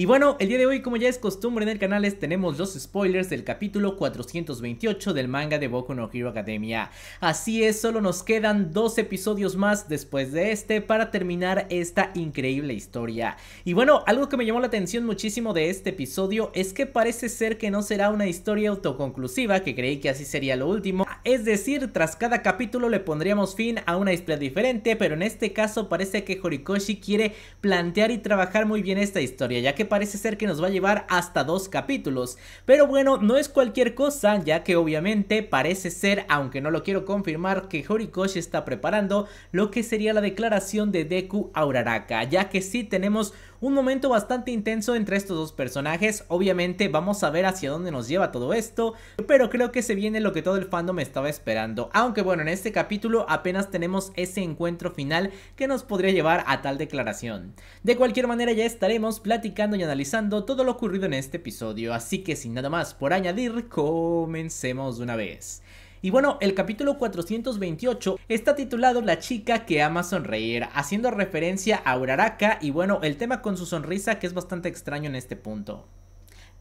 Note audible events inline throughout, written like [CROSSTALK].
Y bueno, el día de hoy, como ya es costumbre en el canal, tenemos los spoilers del capítulo 428 del manga de Boku no Hero Academia. Así es, solo nos quedan dos episodios más después de este para terminar esta increíble historia. Y bueno, algo que me llamó la atención muchísimo de este episodio es que parece ser que no será una historia autoconclusiva, que creí que así sería lo último. Es decir, tras cada capítulo le pondríamos fin a una historia diferente, pero en este caso parece que Horikoshi quiere plantear y trabajar muy bien esta historia, ya que parece ser que nos va a llevar hasta dos capítulos. Pero bueno, no es cualquier cosa, ya que obviamente parece ser, aunque no lo quiero confirmar, que Horikoshi está preparando lo que sería la declaración de Deku Auraraka, ya que sí tenemos un momento bastante intenso entre estos dos personajes, obviamente vamos a ver hacia dónde nos lleva todo esto, pero creo que se viene lo que todo el fandom estaba esperando, aunque bueno, en este capítulo apenas tenemos ese encuentro final que nos podría llevar a tal declaración. De cualquier manera ya estaremos platicando analizando todo lo ocurrido en este episodio, así que sin nada más por añadir, comencemos de una vez. Y bueno, el capítulo 428 está titulado La chica que ama sonreír, haciendo referencia a Uraraka y bueno, el tema con su sonrisa que es bastante extraño en este punto.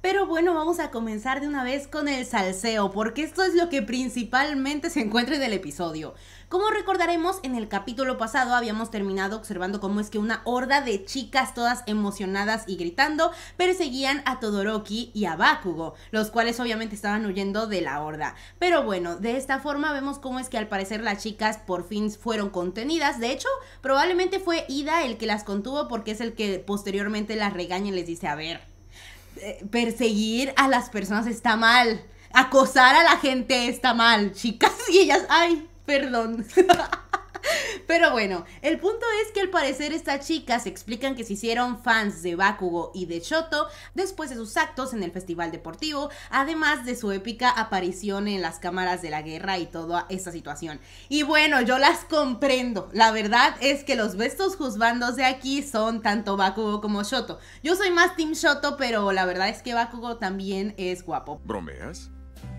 Pero bueno, vamos a comenzar de una vez con el salseo, porque esto es lo que principalmente se encuentra en el episodio. Como recordaremos, en el capítulo pasado habíamos terminado observando cómo es que una horda de chicas todas emocionadas y gritando perseguían a Todoroki y a Bakugo, los cuales obviamente estaban huyendo de la horda. Pero bueno, de esta forma vemos cómo es que al parecer las chicas por fin fueron contenidas. De hecho, probablemente fue Ida el que las contuvo porque es el que posteriormente las regaña y les dice, a ver, eh, perseguir a las personas está mal. Acosar a la gente está mal, chicas. [LAUGHS] Y ellas, ay, Perdón. [LAUGHS] Pero bueno, el punto es que al parecer estas chicas explican que se hicieron fans de Bakugo y de Shoto después de sus actos en el festival deportivo, además de su épica aparición en las cámaras de la guerra y toda esta situación. Y bueno, yo las comprendo. La verdad es que los bestos juzgandos de aquí son tanto Bakugo como Shoto. Yo soy más Team Shoto, pero la verdad es que Bakugo también es guapo. ¿Bromeas?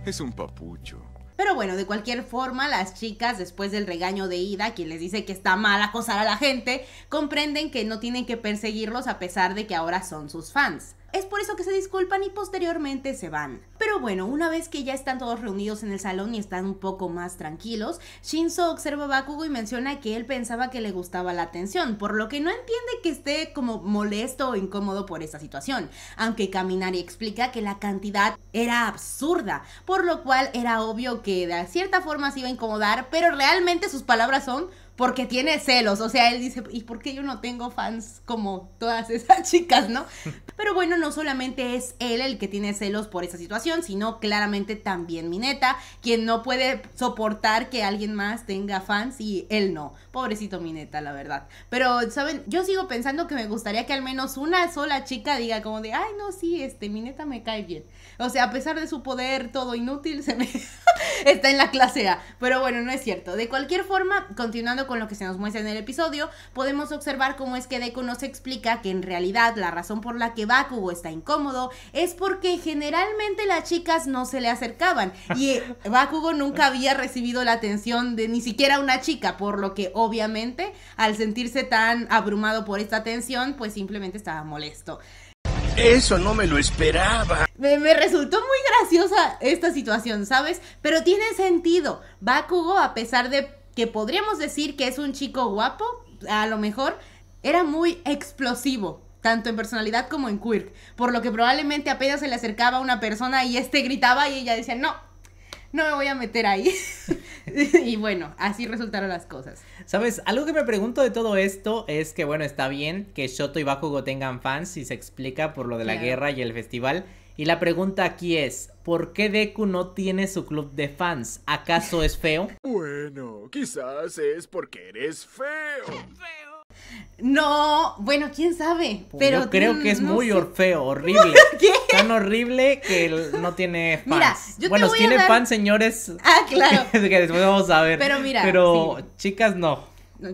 Es un papucho. Pero bueno, de cualquier forma, las chicas, después del regaño de Ida, quien les dice que está mal acosar a la gente, comprenden que no tienen que perseguirlos a pesar de que ahora son sus fans. Es por eso que se disculpan y posteriormente se van bueno, una vez que ya están todos reunidos en el salón y están un poco más tranquilos, Shinzo observa a Bakugo y menciona que él pensaba que le gustaba la atención, por lo que no entiende que esté como molesto o incómodo por esa situación, aunque Kaminari explica que la cantidad era absurda, por lo cual era obvio que de cierta forma se iba a incomodar, pero realmente sus palabras son porque tiene celos, o sea, él dice, ¿y por qué yo no tengo fans como todas esas [LAUGHS] chicas, no? [LAUGHS] Pero bueno, no solamente es él el que tiene celos por esa situación, sino claramente también Mineta, quien no puede soportar que alguien más tenga fans y él no. Pobrecito Mineta, la verdad. Pero, ¿saben? Yo sigo pensando que me gustaría que al menos una sola chica diga como de, ay, no, sí, este, Mineta me cae bien. O sea, a pesar de su poder todo inútil, se me... [LAUGHS] está en la clase A. Pero bueno, no es cierto. De cualquier forma, continuando con lo que se nos muestra en el episodio, podemos observar cómo es que Deku nos explica que en realidad la razón por la que Bakugo está incómodo es porque generalmente las chicas no se le acercaban y [LAUGHS] Bakugo nunca había recibido la atención de ni siquiera una chica, por lo que obviamente al sentirse tan abrumado por esta atención, pues simplemente estaba molesto. Eso no me lo esperaba. me, resultó muy graciosa esta situación, ¿sabes? Pero tiene sentido. Bakugo, a pesar de podríamos decir que es un chico guapo, a lo mejor, era muy explosivo, tanto en personalidad como en quirk, por lo que probablemente apenas se le acercaba a una persona y este gritaba y ella decía, no, no me voy a meter ahí. [LAUGHS] y bueno, así resultaron las cosas. Sabes, algo que me pregunto de todo esto es que, bueno, está bien que Shoto y Bakugo tengan fans y se explica por lo de la guerra y el festival, y la pregunta aquí es, ¿por qué Deku no tiene su club de fans? ¿Acaso es feo? [LAUGHS] Bueno, quizás es porque eres feo. No, bueno, quién sabe. Pues pero creo mm, que es muy feo, [LAUGHS] horrible. Tan horrible que no tiene fans. Mira, yo bueno, te voy tiene a fans, señores. [LAUGHS] Ah, claro. que después vamos a ver. Pero mira. Pero chicas, no.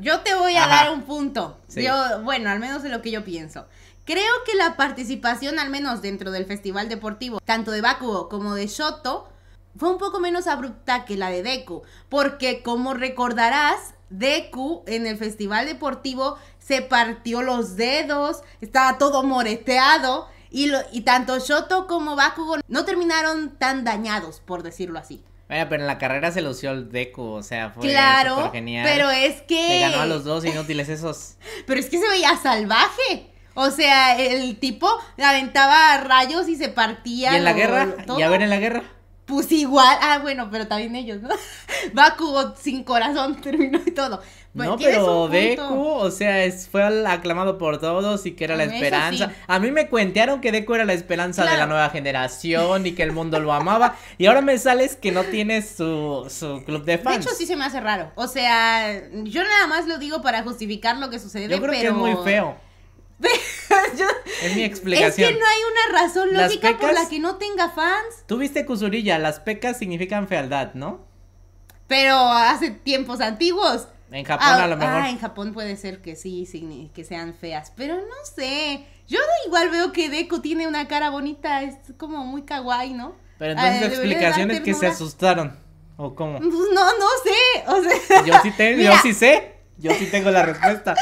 Yo te voy a dar un punto. Yo, bueno, al menos de lo que yo pienso. Creo que la participación, al menos dentro del festival deportivo, tanto de Bakugo como de Shoto, fue un poco menos abrupta que la de Deku, porque como recordarás, Deku en el festival deportivo se partió los dedos, estaba todo moreteado y, y tanto Shoto como Bakugo no terminaron tan dañados, por decirlo así. Bueno, pero en la carrera se lució el Deku, o sea, fue claro, genial. Pero es que. Le ganó a los dos inútiles esos. [LAUGHS] pero es que se veía salvaje. O sea, el tipo aventaba rayos y se partía. ¿Y en la guerra? ¿Y a ver en la guerra? Pues igual, ah, bueno, pero también ellos, ¿no? [LAUGHS] Baku sin corazón [LAUGHS] terminó y todo. no, pues, pero Deku, o sea, es, fue aclamado por todos y que era la esperanza. A mí me cuentearon que Deku era la esperanza de la nueva generación y que el mundo lo amaba. Y ahora me sales que no Tiene su, club de fans. De hecho, sí se me hace raro. O sea, yo nada más lo digo para justificar lo que sucedió. Yo creo que es muy feo. [LAUGHS] es mi explicación. Es que no hay una razón lógica por la que no tenga fans. Tuviste viste las pecas significan fealdad, ¿no? Pero hace tiempos antiguos. En Japón ah, a lo mejor. Ah, en Japón puede ser que sí, que sean feas, pero no sé. Yo igual veo que Deco tiene una cara bonita, es como muy kawaii, ¿no? Pero entonces la ah, explicación es que se asustaron, ¿o cómo? Pues no, no sé, o sea... yo sí sé, yo sí tengo la respuesta.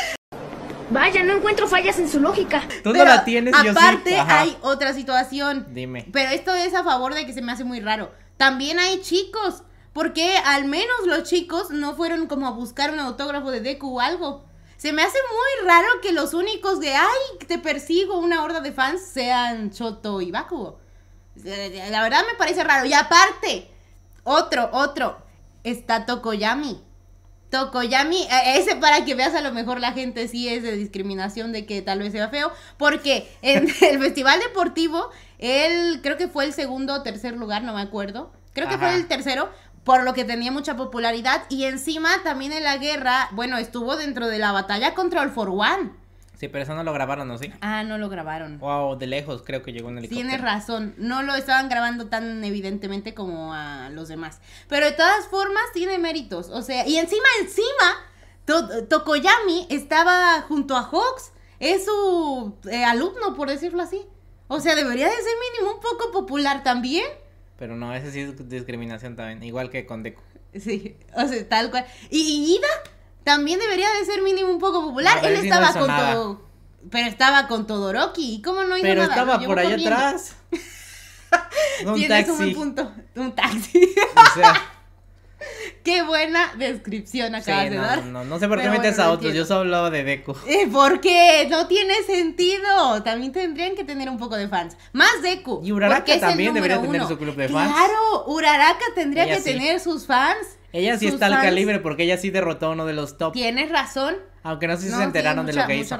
Vaya, no encuentro fallas en su lógica. Tú la tienes, Aparte, yo sí. hay otra situación. Dime. Pero esto es a favor de que se me hace muy raro. También hay chicos. Porque al menos los chicos no fueron como a buscar un autógrafo de Deku o algo. Se me hace muy raro que los únicos de ay, te persigo una horda de fans sean Choto y Bakugo. La verdad me parece raro. Y aparte, otro, otro, está Tokoyami. Tokoyami, e, ese para que veas a lo mejor la gente sí es de discriminación de que tal vez sea feo, porque en [LAUGHS] el festival deportivo, él creo que fue el segundo o tercer lugar, no me acuerdo, creo que fue el tercero, por lo que tenía mucha popularidad, y encima también en la guerra, bueno, estuvo dentro de la batalla contra el For One pero eso no lo grabaron, ¿no? ¿Sí? Ah, no lo grabaron. Wow, de lejos creo que llegó un helicóptero. Tienes razón, no lo estaban grabando tan evidentemente como a los demás. Pero de todas formas tiene méritos, o sea, y encima, encima, Tokoyami estaba junto a Hawks, es su eh, alumno, por decirlo así. O sea, debería de ser mínimo un poco popular también. Pero no, ese sí es discriminación también, igual que con Deku. Sí, o sea, tal cual. y Ida? También debería de ser mínimo un poco popular. Él estaba con todo. Pero estaba con Todoroki. ¿Cómo no hizo Pero estaba por allá atrás. [LAUGHS] un Tienes un punto. Un taxi. O sea. Qué buena descripción acabas de no, dar. No, sé por qué metes a otros, yo solo hablaba de Deku. Eh, ¿Por qué? No tiene sentido. También tendrían que tener un poco de fans. Más Deku. Y Uraraka también debería tener su club de fans. Claro, Uraraka tendría que tener sus fans. Ella sí está al calibre porque ella sí derrotó a uno de los top. Tienes razón. Aunque no sé si se enteraron de lo que hizo.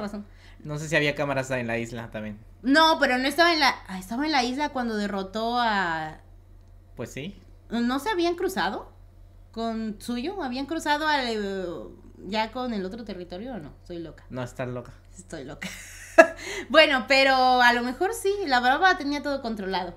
No sé si había cámaras en la isla también. No, pero no estaba en la. Ah, estaba en la isla cuando derrotó a. Pues sí. ¿No se habían cruzado? con suyo? ¿Habían cruzado eh, ya con el otro territorio o no? Soy loca. No, estás loca. Estoy loca. [LAUGHS] bueno, pero a lo mejor sí, la brava tenía todo controlado.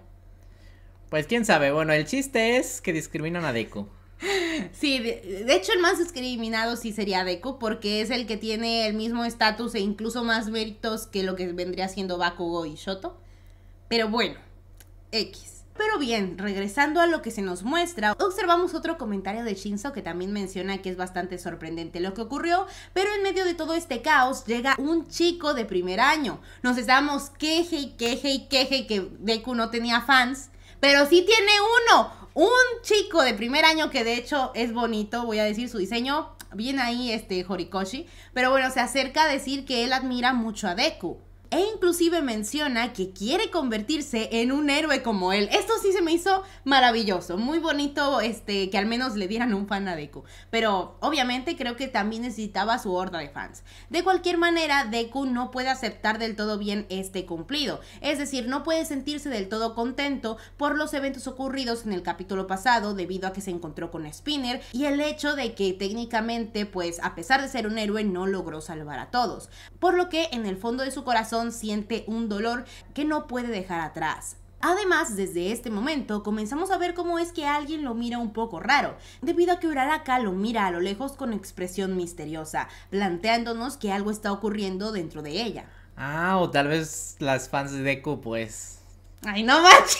Pues quién sabe, bueno, el chiste es que discriminan a Deku. [LAUGHS] Sí, de, de, hecho el más discriminado sí sería Deku porque es el que tiene el mismo estatus e incluso más méritos que lo que vendría siendo Bakugo y Shoto. Pero bueno, X. Pero bien, regresando a lo que se nos muestra, observamos otro comentario de Shinzo que también menciona que es bastante sorprendente lo que ocurrió, pero en medio de todo este caos llega un chico de primer año. Nos estábamos queje y queje y queje que Deku no tenía fans, pero sí tiene uno. Un chico de primer año que de hecho es bonito, voy a decir su diseño, bien ahí este Horikoshi, pero bueno, se acerca a decir que él admira mucho a Deku e inclusive menciona que quiere convertirse en un héroe como él. Esto sí se me hizo maravilloso, muy bonito este que al menos le dieran un fan a Deku, pero obviamente creo que también necesitaba su horda de fans. De cualquier manera, Deku no puede aceptar del todo bien este cumplido, es decir, no puede sentirse del todo contento por los eventos ocurridos en el capítulo pasado debido a que se encontró con Spinner y el hecho de que técnicamente pues a pesar de ser un héroe no logró salvar a todos, por lo que en el fondo de su corazón siente un dolor que no puede dejar atrás. Además, desde este momento comenzamos a ver cómo es que alguien lo mira un poco raro, debido a que Uraraka lo mira a lo lejos con expresión misteriosa, planteándonos que algo está ocurriendo dentro de ella. Ah, o tal vez las fans de Deku, pues. ¡Ay, no manches!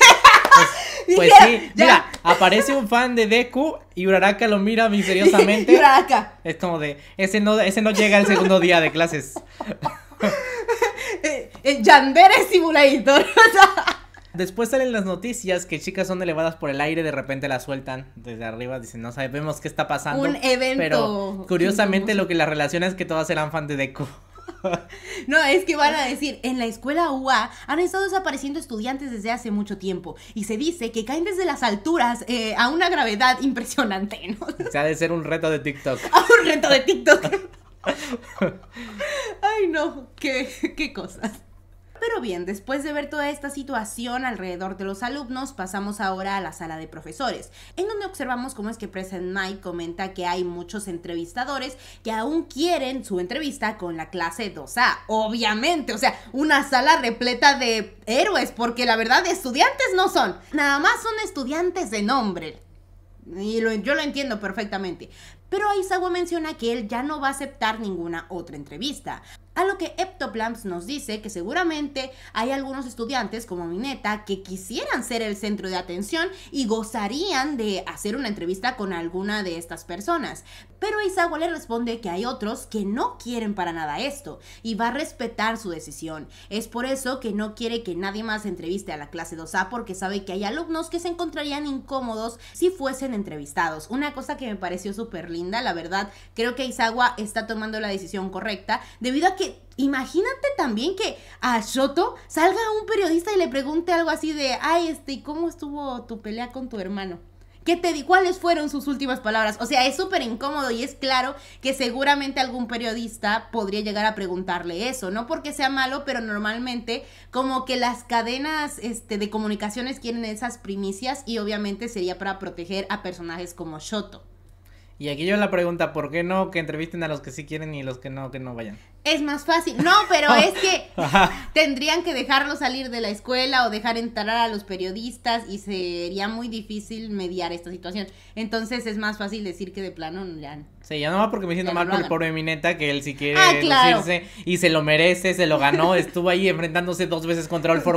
Pues, [LAUGHS] pues sí, mira, aparece un fan de Deku y Uraraka lo mira misteriosamente. [LAUGHS] Uraraka. Es como de, ese no, ese no llega el segundo día de clases. [LAUGHS] Eh, Yandere Simulator. [LAUGHS] Después salen las noticias que chicas son elevadas por el aire, de repente las sueltan desde arriba, dicen, no sabemos qué está pasando. Un evento. Pero curiosamente lo que la relaciona es que todas eran fan de deco [LAUGHS] No, es que van a decir, en la escuela UA han estado desapareciendo estudiantes desde hace mucho tiempo y se dice que caen desde las alturas eh, a una gravedad impresionante, [LAUGHS] O sea, de ser un reto de TikTok. un reto de TikTok. Ay, no, qué cosas. Pero bien, después de ver toda esta situación alrededor de los alumnos, pasamos ahora a la sala de profesores, en donde observamos cómo es que Present Mike comenta que hay muchos entrevistadores que aún quieren su entrevista con la clase 2A. Obviamente, o sea, una sala repleta de héroes, porque la verdad estudiantes no son, nada más son estudiantes de nombre. Y yo lo entiendo perfectamente. Pero Aizawa menciona que él ya no va a aceptar ninguna otra entrevista. A lo que Eptoplams nos dice que seguramente hay algunos estudiantes como Mineta que quisieran ser el centro de atención y gozarían de hacer una entrevista con alguna de estas personas. Pero Aizawa le responde que hay otros que no quieren para nada esto y va a respetar su decisión. Es por eso que no quiere que nadie más entreviste a la clase 2A porque sabe que hay alumnos que se encontrarían incómodos si fuesen entrevistados. Una cosa que me pareció súper linda la verdad. Creo que Aizawa está tomando la decisión correcta, debido a que imagínate también que a Shoto salga un periodista y le pregunte algo así de, ay, este, ¿cómo estuvo tu pelea con tu hermano? ¿Qué te di? ¿Cuáles fueron sus últimas palabras? O sea, es súper incómodo y es claro que seguramente algún periodista podría llegar a preguntarle eso. No porque sea malo, pero normalmente como que las cadenas este, de comunicaciones quieren esas primicias y obviamente sería para proteger a personajes como Shoto. Y aquí yo la pregunta, ¿por qué no que entrevisten a los que sí quieren y los que no, que no vayan? Es más fácil. No, pero es que [LAUGHS] tendrían que dejarlo salir de la escuela o dejar entrar a los periodistas y sería muy difícil mediar esta situación. Entonces es más fácil decir que de plano no le han Sí, ya no nomás porque me siento mal por el pobre Mineta, que él sí quiere ah, y se lo merece, se lo ganó, [LAUGHS] estuvo ahí enfrentándose dos veces contra el For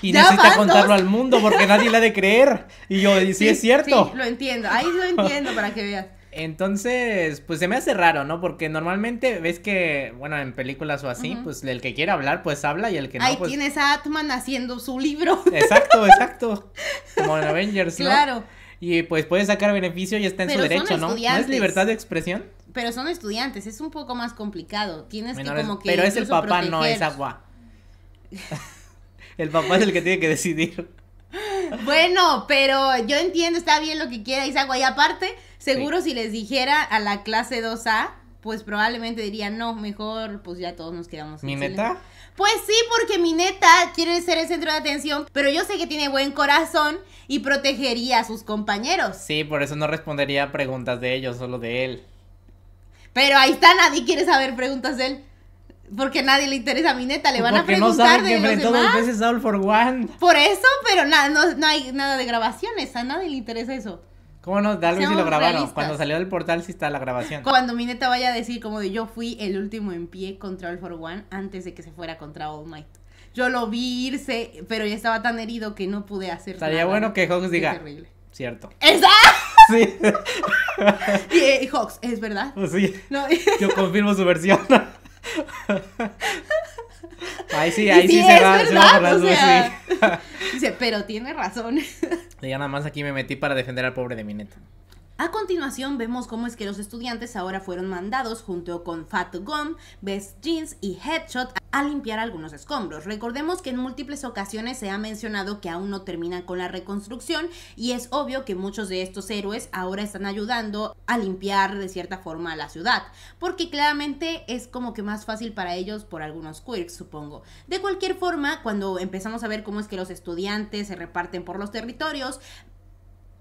y necesita contarlo al mundo porque nadie le ha de creer. Y yo, y sí, es cierto. Sí, lo entiendo, ahí lo entiendo para que veas. [LAUGHS] Entonces, pues se me hace raro, ¿no? Porque normalmente ves que, bueno, en películas o así, pues el que quiere hablar, pues habla y el que no. Ahí pues tienes a Atman haciendo su libro. Exacto, exacto. [LAUGHS] Como en Avengers, ¿no? Claro y pues puede sacar beneficio y está en su derecho, ¿no? ¿No es libertad de expresión? Pero son estudiantes, es un poco más complicado. Tienes que como que Pero es el papá, no es agua. el papá es el que tiene que decidir. Bueno, pero yo entiendo, está bien lo que quiera Isagua. Y aparte, seguro si les dijera a la clase 2A, pues probablemente dirían, no, mejor pues ya todos nos quedamos. ¿Mi meta? Pues sí, porque mi neta quiere ser el centro de atención, pero yo sé que tiene buen corazón y protegería a sus compañeros. Sí, por eso no respondería preguntas de ellos, solo de él. Pero ahí está, nadie quiere saber preguntas de él. Porque nadie le interesa a mi neta, le van a preguntar de los for one. Por eso, pero no hay nada de grabaciones, a nadie le interesa eso. ¿Cómo no? Tal vez si lo grabaron. Cuando salió del portal sí está la grabación. Cuando mi neta vaya a decir como de yo fui el último en pie contra All For One antes de que se fuera contra All Might. Yo lo vi irse, pero ya estaba tan herido que no pude hacer Estaría bueno que Hawks diga. Terrible. Cierto. ¡Esa! [LAUGHS] Sí. [LAUGHS] y, eh, Hawks, ¿es verdad? Sí. yo confirmo su versión. [LAUGHS] Ahí sí, [LAUGHS] ahí sí, se, va, verdad, se, va, [LAUGHS] Dice, pero tiene razón. ya nada más aquí me metí para defender al pobre de mi neto. A continuación vemos cómo es que los estudiantes ahora fueron mandados junto con Fat Gum, Best Jeans y Headshot a limpiar algunos escombros. Recordemos que en múltiples ocasiones se ha mencionado que aún no terminan con la reconstrucción y es obvio que muchos de estos héroes ahora están ayudando a limpiar de cierta forma la ciudad, porque claramente es como que más fácil para ellos por algunos quirks, supongo. De cualquier forma, cuando empezamos a ver cómo es que los estudiantes se reparten por los territorios,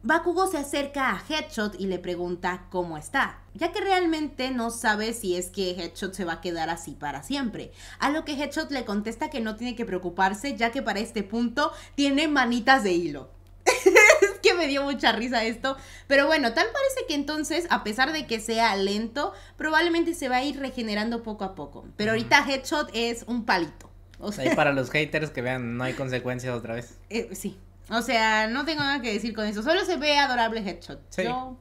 Bakugo se acerca a Headshot y le pregunta cómo está, ya que realmente no sabe si es que Headshot se va a quedar así para siempre. A lo que Headshot le contesta que no tiene que preocuparse, ya que para este punto tiene manitas de hilo. [LAUGHS] es que me dio mucha risa esto, pero bueno, tal parece que entonces, a pesar de que sea lento, probablemente se va a ir regenerando poco a poco. Pero ahorita Headshot es un palito. O sea, y para los haters que vean, no hay consecuencias otra vez. Eh, sí, o sea, no tengo nada que decir con eso. Solo se ve adorable Headshot. Sí. Yo,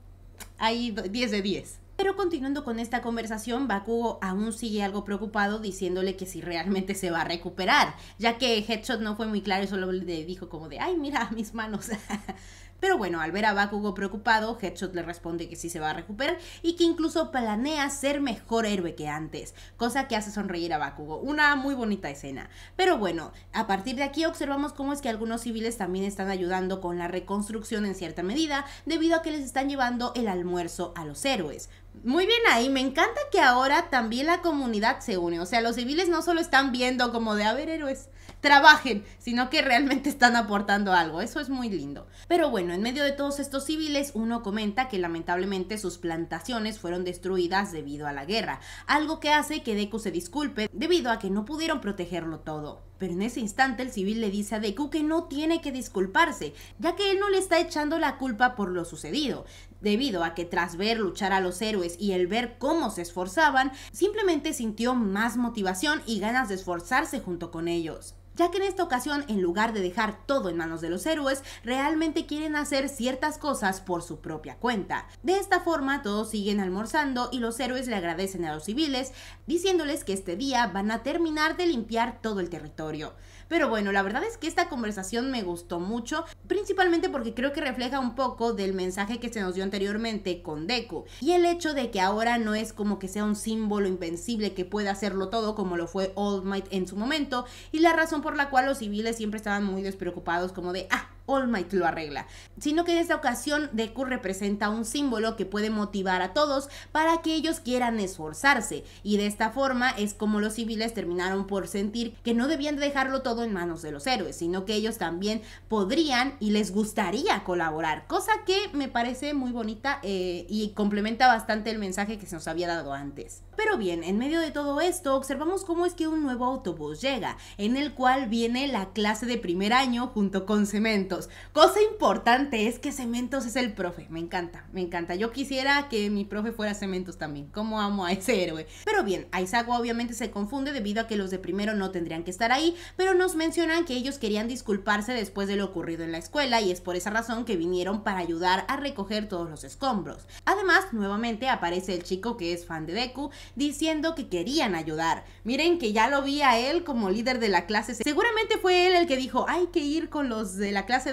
10 de 10. Pero continuando con esta conversación, Bakugo aún sigue algo preocupado diciéndole que si realmente se va a recuperar, ya que Headshot no fue muy claro y solo le dijo como de, ay, mira mis manos. [LAUGHS] Pero bueno, al ver a Bakugo preocupado, Headshot le responde que sí se va a recuperar y que incluso planea ser mejor héroe que antes, cosa que hace sonreír a Bakugo. Una muy bonita escena. Pero bueno, a partir de aquí observamos cómo es que algunos civiles también están ayudando con la reconstrucción en cierta medida, debido a que les están llevando el almuerzo a los héroes. Muy bien ahí, me encanta que ahora también la comunidad se une, o sea, los civiles no solo están viendo como de haber héroes, trabajen, sino que realmente están aportando algo, eso es muy lindo. Pero bueno, en medio de todos estos civiles, uno comenta que lamentablemente sus plantaciones fueron destruidas debido a la guerra, algo que hace que Deku se disculpe debido a que no pudieron protegerlo todo. Pero en ese instante el civil le dice a Deku que no tiene que disculparse, ya que él no le está echando la culpa por lo sucedido, debido a que tras ver luchar a los héroes y el ver cómo se esforzaban, simplemente sintió más motivación y ganas de esforzarse junto con ellos ya que en esta ocasión, en lugar de dejar todo en manos de los héroes, realmente quieren hacer ciertas cosas por su propia cuenta. De esta forma, todos siguen almorzando y los héroes le agradecen a los civiles, diciéndoles que este día van a terminar de limpiar todo el territorio. Pero bueno, la verdad es que esta conversación me gustó mucho, principalmente porque creo que refleja un poco del mensaje que se nos dio anteriormente con Deku. Y el hecho de que ahora no es como que sea un símbolo invencible que pueda hacerlo todo como lo fue All Might en su momento. Y la razón por la cual los civiles siempre estaban muy despreocupados como de, ah, All Might lo arregla, sino que en esta ocasión Deku representa un símbolo que puede motivar a todos para que ellos quieran esforzarse y de esta forma es como los civiles terminaron por sentir que no debían dejarlo todo en manos de los héroes, sino que ellos también podrían y les gustaría colaborar, cosa que me parece muy bonita eh, y complementa bastante el mensaje que se nos había dado antes. Pero bien, en medio de todo esto observamos cómo es que un nuevo autobús llega, en el cual viene la clase de primer año junto con Cemento Cosa importante es que Cementos es el profe. Me encanta, me encanta. Yo quisiera que mi profe fuera Cementos también. Como amo a ese héroe? Pero bien, Aizawa obviamente se confunde debido a que los de primero no tendrían que estar ahí, pero nos mencionan que ellos querían disculparse después de lo ocurrido en la escuela y es por esa razón que vinieron para ayudar a recoger todos los escombros. Además, nuevamente aparece el chico que es fan de Deku diciendo que querían ayudar. Miren que ya lo vi a él como líder de la clase. Seguramente fue él el que dijo, hay que ir con los de la clase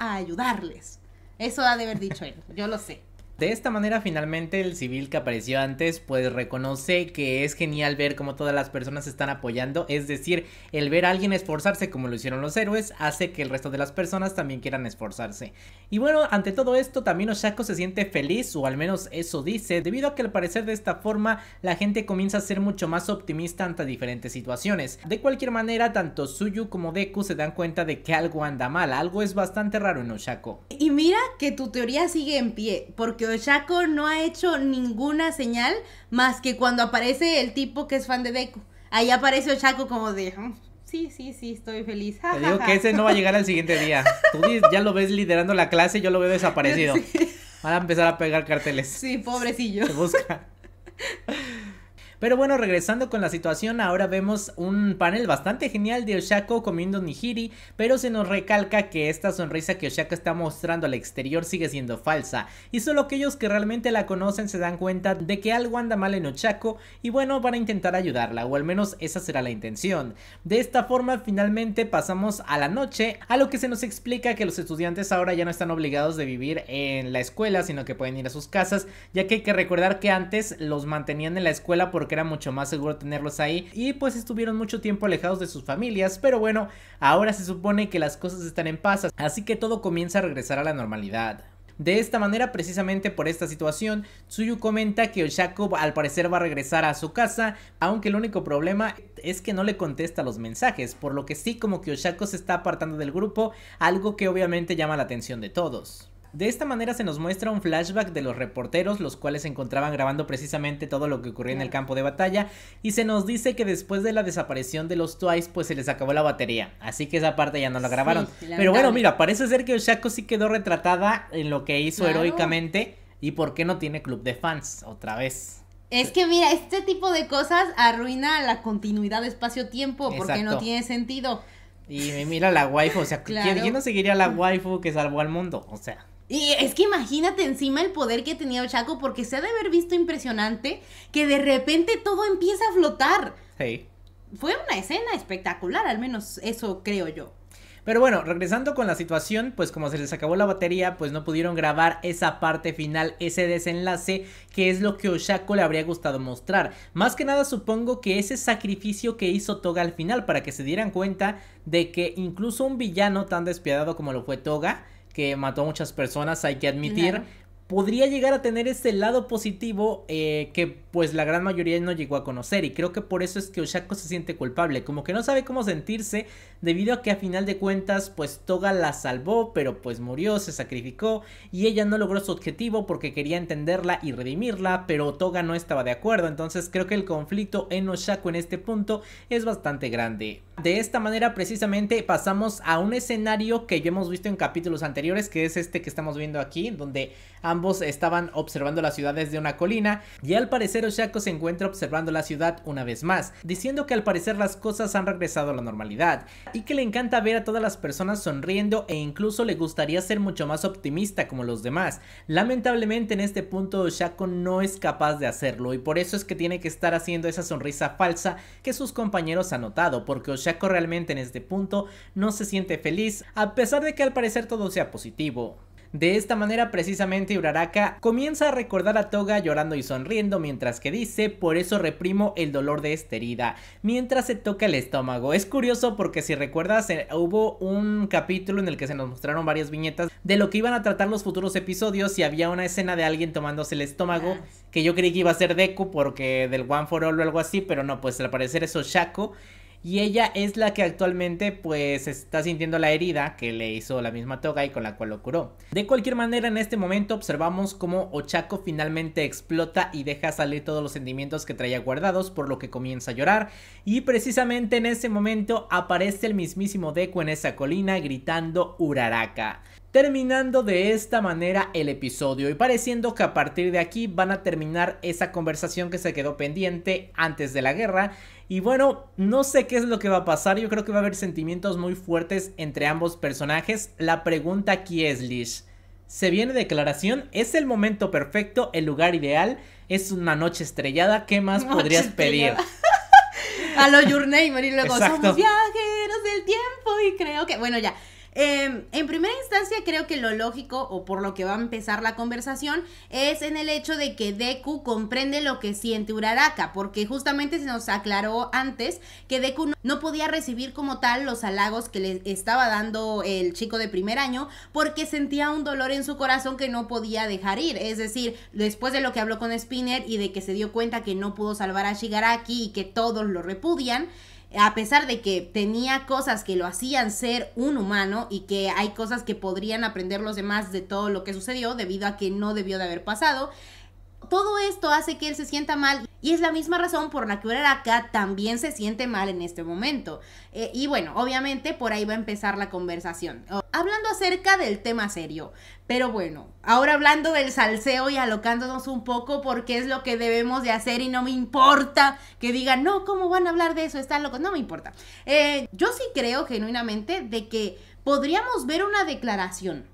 a ayudarles. Eso ha de haber dicho él, yo lo sé. De esta manera finalmente el civil que apareció antes pues reconoce que es genial ver cómo todas las personas están apoyando, es decir, el ver a alguien esforzarse como lo hicieron los héroes hace que el resto de las personas también quieran esforzarse. Y bueno, ante todo esto también Oshako se siente feliz o al menos eso dice, debido a que al parecer de esta forma la gente comienza a ser mucho más optimista ante diferentes situaciones. De cualquier manera, tanto Suyu como Deku se dan cuenta de que algo anda mal, algo es bastante raro en Oshako. Y mira que tu teoría sigue en pie, porque sentido. no ha hecho ninguna señal más que cuando aparece el tipo que es fan de Deku. Ahí aparece Shaco como de, ah, sí, sí, sí, estoy feliz. Te [LAUGHS] digo que ese no va a llegar al siguiente día. Tú ya lo ves liderando la clase, yo lo veo desaparecido. [LAUGHS] Van a empezar a pegar carteles. Sí, pobrecillo. Se busca. [LAUGHS] Pero bueno, regresando con la situación, ahora vemos un panel bastante genial de Oshako comiendo nigiri, pero se nos recalca que esta sonrisa que Oshako está mostrando al exterior sigue siendo falsa, y solo aquellos que realmente la conocen se dan cuenta de que algo anda mal en Oshako, y bueno, van a intentar ayudarla, o al menos esa será la intención. De esta forma, finalmente pasamos a la noche, a lo que se nos explica que los estudiantes ahora ya no están obligados de vivir en la escuela, sino que pueden ir a sus casas, ya que hay que recordar que antes los mantenían en la escuela porque que era mucho más seguro tenerlos ahí y pues estuvieron mucho tiempo alejados de sus familias, pero bueno, ahora se supone que las cosas están en paz, así que todo comienza a regresar a la normalidad. De esta manera, precisamente por esta situación, Tsuyu comenta que Oshako al parecer va a regresar a su casa, aunque el único problema es que no le contesta los mensajes, por lo que sí como que Oshako se está apartando del grupo, algo que obviamente llama la atención de todos. De esta manera se nos muestra un flashback de los reporteros, los cuales se encontraban grabando precisamente todo lo que ocurrió en el campo de batalla, y se nos dice que después de la desaparición de los Twice, pues se les acabó la batería, así que esa parte ya no la grabaron. Pero bueno, mira, parece ser que Oshako sí quedó retratada en lo que hizo heroicamente, y por qué no tiene club de fans, otra vez. Es que mira, este tipo de cosas arruina la continuidad de espacio-tiempo, porque no tiene sentido. Y mira la waifu, o sea, ¿quién, no seguiría la waifu que salvó al mundo? O sea... Y es que imagínate encima el poder que tenía Ochaco, porque se ha de haber visto impresionante que de repente todo empieza a flotar. Sí Fue una escena espectacular, al menos eso creo yo. Pero bueno, regresando con la situación, pues como se les acabó la batería, pues no pudieron grabar esa parte final, ese desenlace, que es lo que Oshako le habría gustado mostrar. Más que nada supongo que ese sacrificio que hizo Toga al final, para que se dieran cuenta de que incluso un villano tan despiadado como lo fue Toga, que mató a muchas personas, hay que admitir, podría llegar a tener ese lado positivo eh, que pues la gran mayoría no llegó a conocer y creo que por eso es que Oshako se siente culpable, como que no sabe cómo sentirse debido a que a final de cuentas pues Toga la salvó pero pues murió, se sacrificó y ella no logró su objetivo porque quería entenderla y redimirla pero Toga no estaba de acuerdo, entonces creo que el conflicto en Oshako en este punto es bastante grande. De esta manera precisamente pasamos a un escenario que ya hemos visto en capítulos anteriores que es este que estamos viendo aquí donde a Ambos estaban observando la ciudad desde una colina y al parecer Oshako se encuentra observando la ciudad una vez más, diciendo que al parecer las cosas han regresado a la normalidad y que le encanta ver a todas las personas sonriendo e incluso le gustaría ser mucho más optimista como los demás. Lamentablemente en este punto Oshako no es capaz de hacerlo y por eso es que tiene que estar haciendo esa sonrisa falsa que sus compañeros han notado, porque Oshako realmente en este punto no se siente feliz a pesar de que al parecer todo sea positivo. De esta manera precisamente Uraraka comienza a recordar a Toga llorando y sonriendo mientras que dice, por eso reprimo el dolor de esta herida, mientras se toca el estómago. Es curioso porque si recuerdas eh, hubo un capítulo en el que se nos mostraron varias viñetas de lo que iban a tratar los futuros episodios y había una escena de alguien tomándose el estómago ah, que yo creí que iba a ser Deku porque del One for All o algo así, pero no, pues al parecer eso Shaco y ella es la que actualmente pues está sintiendo la herida que le hizo la misma Toga y con la cual lo curó. De cualquier manera en este momento observamos cómo Ochako finalmente explota y deja salir todos los sentimientos que traía guardados por lo que comienza a llorar. Y precisamente en ese momento aparece el mismísimo Deku en esa colina gritando Uraraka. Terminando de esta manera el episodio y pareciendo que a partir de aquí van a terminar esa conversación que se quedó pendiente antes de la guerra y bueno, no sé qué es lo que va a pasar. Yo creo que va a haber sentimientos muy fuertes entre ambos personajes. La pregunta aquí es, Lish. Se viene declaración, es el momento perfecto, el lugar ideal, es una noche estrellada, ¿qué más podrías pedir? [LAUGHS] a lo Your y luego somos viajeros del tiempo y creo que, bueno ya, Em, en primera instancia creo que lo lógico, o por lo que va a empezar la conversación, es en el hecho de que Deku comprende lo que siente Uraraka, porque justamente se nos aclaró antes que Deku no podía recibir como tal los halagos que le estaba dando el chico de primer año, porque sentía un dolor en su corazón que no podía dejar ir. Es decir, después de lo que habló con Spinner y de que se dio cuenta que no pudo salvar a Shigaraki y que todos lo repudian, a pesar de que tenía cosas que lo hacían ser un humano y que hay cosas que podrían aprender los demás de todo lo que sucedió debido a que no debió de haber pasado, todo esto hace que él se sienta mal y es la misma razón por la que Uraraka también se siente mal en este momento. Eh, y bueno, obviamente por ahí va a empezar la conversación. Oh, hablando acerca del tema serio, pero bueno, ahora hablando del salseo y alocándonos un poco porque es lo que debemos de hacer y no me importa que digan, no, ¿cómo van a hablar de eso? Están locos, no me importa. Eh, yo sí creo genuinamente de que podríamos ver una declaración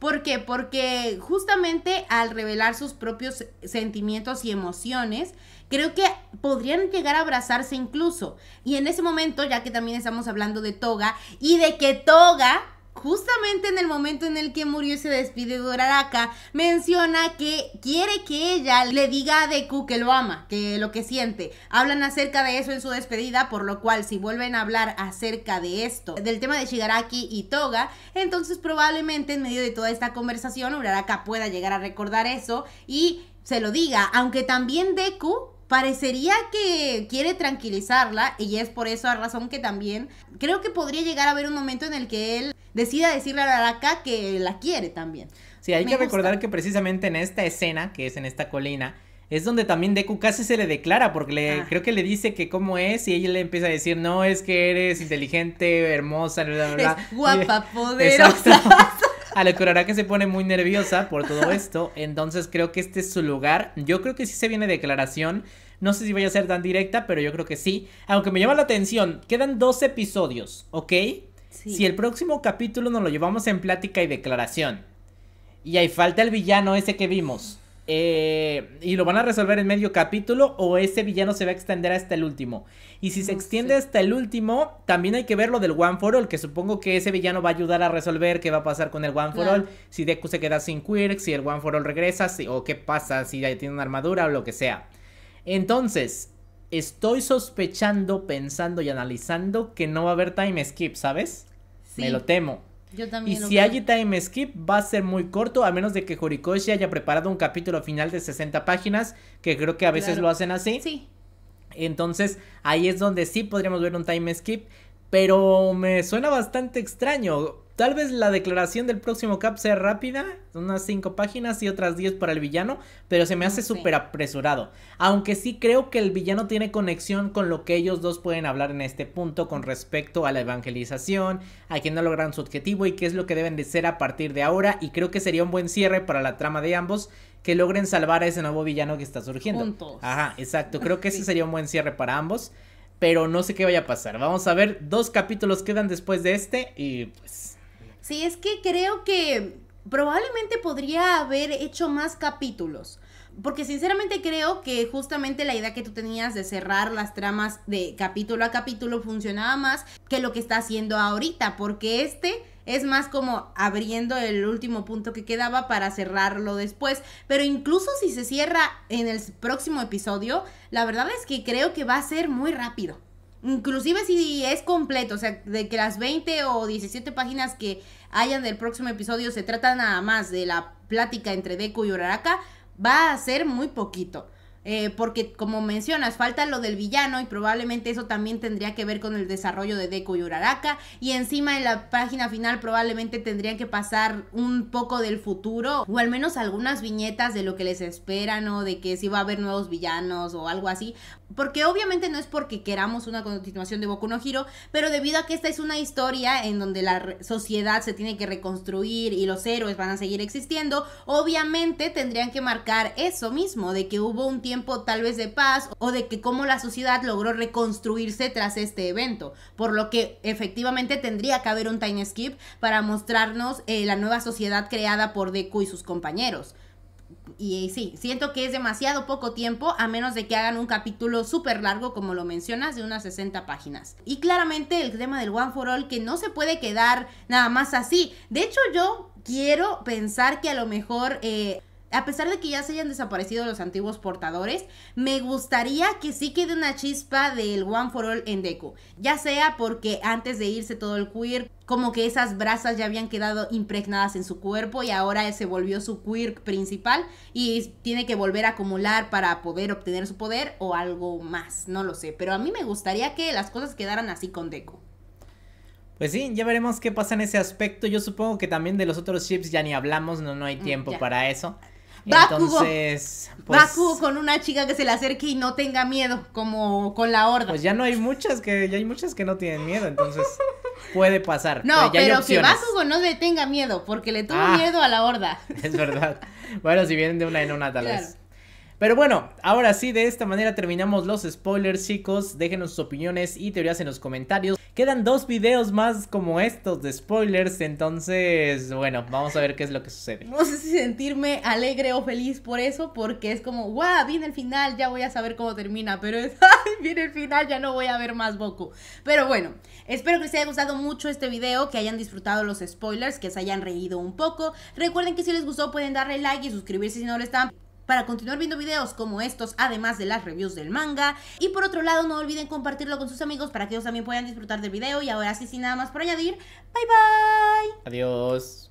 ¿Por qué? Porque justamente al revelar sus propios sentimientos y emociones, creo que podrían llegar a abrazarse incluso. Y en ese momento, ya que también estamos hablando de Toga y de que Toga justamente en el momento en el que murió y se despide de Uraraka, menciona que quiere que ella le diga a Deku que lo ama, que lo que siente. Hablan acerca de eso en su despedida, por lo cual si vuelven a hablar acerca de esto, del tema de Shigaraki y Toga, entonces probablemente en medio de toda esta conversación Uraraka pueda llegar a recordar eso y se lo diga, aunque también Deku parecería que quiere tranquilizarla y es por esa razón que también creo que podría llegar a haber un momento en el que él decida decirle a Araka que la quiere también. Sí, hay que recordar que precisamente en esta escena, que es en esta colina, es donde también Deku casi se le declara, porque le, ah. creo que le dice que cómo es, y ella le empieza a decir, no, es que eres inteligente, hermosa, bla, bla, [LAUGHS] guapa, [LAUGHS] poderosa. [LAUGHS] A la que se pone muy nerviosa por todo esto, entonces creo que este es su lugar. Yo creo que sí se viene declaración, no sé si vaya a ser tan directa, pero yo creo que sí. Aunque me llama la atención, quedan dos episodios, ¿ok? Si el próximo capítulo nos lo llevamos en plática y declaración, y ahí falta el villano ese que vimos, eh, y lo van a resolver en medio capítulo, o ese villano se va a extender hasta el último. Y si se extiende hasta el último, también hay que ver lo del One for All, que supongo que ese villano va a ayudar a resolver qué va a pasar con el One for All, si Deku se queda sin Quirk, si el One for All regresa, o qué pasa, si ya tiene una armadura o lo que sea. Entonces, estoy sospechando, pensando y analizando que no va a haber time skip, ¿sabes? Me lo temo. Yo también. Y si hay time skip, va a ser muy corto, a menos de que Horikoshi haya preparado un capítulo final de 60 páginas, que creo que a veces lo hacen así. Sí. Entonces, ahí es donde sí podríamos ver un time skip, pero me suena bastante extraño. Tal vez la declaración del próximo cap sea rápida, unas cinco páginas y otras 10 para el villano, pero se me hace súper apresurado. Aunque sí creo que el villano tiene conexión con lo que ellos dos pueden hablar en este punto con respecto a la evangelización, a quien no logran su objetivo y qué es lo que deben de ser a partir de ahora. Y creo que sería un buen cierre para la trama de ambos que logren salvar a ese nuevo villano que está surgiendo. Ajá, exacto. Creo que [LAUGHS] ese sería un buen cierre para ambos. Pero no sé qué vaya a pasar. Vamos a ver, dos capítulos quedan después de este y pues Sí, es que creo que probablemente podría haber hecho más capítulos. Porque sinceramente creo que justamente la idea que tú tenías de cerrar las tramas de capítulo a capítulo funcionaba más que lo que está haciendo ahorita, porque este es más como abriendo el último punto que quedaba para cerrarlo después. Pero incluso si se cierra en el próximo episodio, la verdad es que creo que va a ser muy rápido. Inclusive si es completo, o sea, de que las 20 o 17 páginas que hayan del próximo episodio se tratan nada más de la plática entre Deku y Uraraka, va a ser muy poquito. Eh, porque como mencionas, falta lo del villano y probablemente eso también tendría que ver con el desarrollo de Deku y Uraraka. Y encima en la página final probablemente tendrían que pasar un poco del futuro o al menos algunas viñetas de lo que les espera o de que si va a haber nuevos villanos o algo así. Porque obviamente no es porque queramos una continuación de Boku no Hiro, pero debido a que esta es una historia en donde la sociedad se tiene que reconstruir y los héroes van a seguir existiendo, obviamente tendrían que marcar eso mismo, de que hubo un tiempo tiempo tal vez de paz o de que cómo la sociedad logró reconstruirse tras este evento, por lo que efectivamente tendría que haber un time skip para mostrarnos eh, la nueva sociedad creada por Deku y sus compañeros. Y sí, siento que es demasiado poco tiempo, a menos de que hagan un capítulo súper largo, como lo mencionas, de unas 60 páginas. Y claramente el tema del One for All, que no se puede quedar nada más así. De hecho, yo quiero pensar que a lo mejor... Eh, a pesar de que ya se hayan desaparecido los antiguos portadores, me gustaría que sí quede una chispa del One for All en Deku. Ya sea porque antes de irse todo el Quirk, como que esas brasas ya habían quedado impregnadas en su cuerpo y ahora se volvió su Quirk principal y tiene que volver a acumular para poder obtener su poder o algo más, no lo sé. Pero a mí me gustaría que las cosas quedaran así con Deku. Pues sí, ya veremos qué pasa en ese aspecto. Yo supongo que también de los otros chips ya ni hablamos, no, no hay mm, tiempo para eso. Pues, Bakugo. con una chica que se le acerque y no tenga miedo, como con la horda. Pues ya no hay muchas que, ya hay muchas que no tienen miedo, entonces [LAUGHS] puede pasar. No, pero, que Bakugo no le tenga miedo, porque le tuvo ah. miedo a la horda. [LAUGHS] Es verdad. Bueno, si vienen de una en una tal vez. Pero bueno, ahora sí, de esta manera terminamos los spoilers, chicos. Déjenos sus opiniones y teorías en los comentarios. Quedan dos videos más como estos de spoilers, entonces, bueno, vamos a ver qué es lo que sucede. No sé si sentirme alegre o feliz por eso, porque es como, guau, viene el final, ya voy a saber cómo termina, pero es, [LAUGHS] ay, viene el final, ya no voy a ver más Boku. Pero bueno, espero que les haya gustado mucho este video, que hayan disfrutado los spoilers, que se hayan reído un poco. Recuerden que si les gustó pueden darle like y suscribirse si no lo están para continuar viendo videos como estos, además de las reviews del manga. Y por otro lado, no olviden compartirlo con sus amigos para que ellos también puedan disfrutar del video. Y ahora sí, sin nada más por añadir, bye bye. Adiós.